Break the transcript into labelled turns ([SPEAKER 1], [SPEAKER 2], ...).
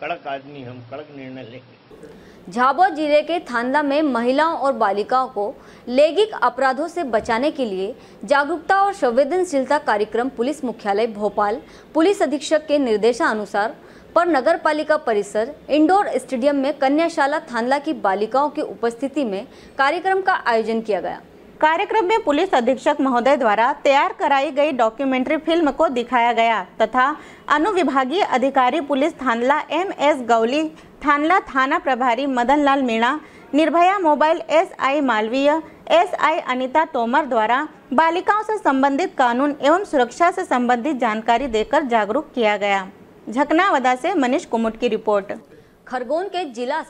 [SPEAKER 1] कड़क आदमी हम कड़क निर्णय लेंगे
[SPEAKER 2] झाबुआ जिले के थानदा में महिलाओं और बालिकाओं को लैंगिक अपराधों से बचाने के लिए जागरूकता और संवेदनशीलता कार्यक्रम पुलिस मुख्यालय भोपाल पुलिस अधीक्षक के निर्देशानुसार पर नगर पालिका परिसर इंडोर स्टेडियम में कन्याशाला थानला की बालिकाओं की उपस्थिति में कार्यक्रम का आयोजन किया गया कार्यक्रम में पुलिस अधीक्षक महोदय द्वारा तैयार कराई गई
[SPEAKER 3] डॉक्यूमेंट्री फिल्म को दिखाया गया तथा अनुविभागीय अधिकारी police Thandla M S Gauli Thandla थाना प्रभारी Madan Lal Meena Nirbhaya mobile S I Malviya S I Anita Tomar द्वारा बालिकाओं से संबंधित कानून एवं सुरक्षा से संबंधित जानकारी देकर जागरूक किया गया झकनावदा से मनीष कुमुट की रिपोर्ट खरगोन के जिला